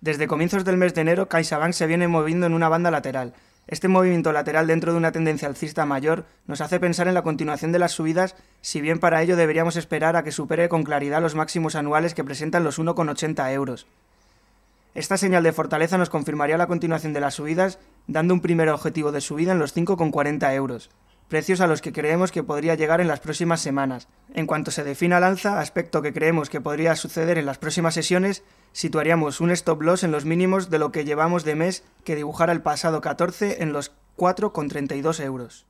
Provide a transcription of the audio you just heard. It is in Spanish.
Desde comienzos del mes de enero, CaixaBank se viene moviendo en una banda lateral. Este movimiento lateral dentro de una tendencia alcista mayor nos hace pensar en la continuación de las subidas, si bien para ello deberíamos esperar a que supere con claridad los máximos anuales que presentan los 1,80 euros. Esta señal de fortaleza nos confirmaría la continuación de las subidas, dando un primer objetivo de subida en los 5,40 euros precios a los que creemos que podría llegar en las próximas semanas. En cuanto se defina Lanza, alza, aspecto que creemos que podría suceder en las próximas sesiones, situaríamos un stop loss en los mínimos de lo que llevamos de mes que dibujara el pasado 14 en los 4,32 euros.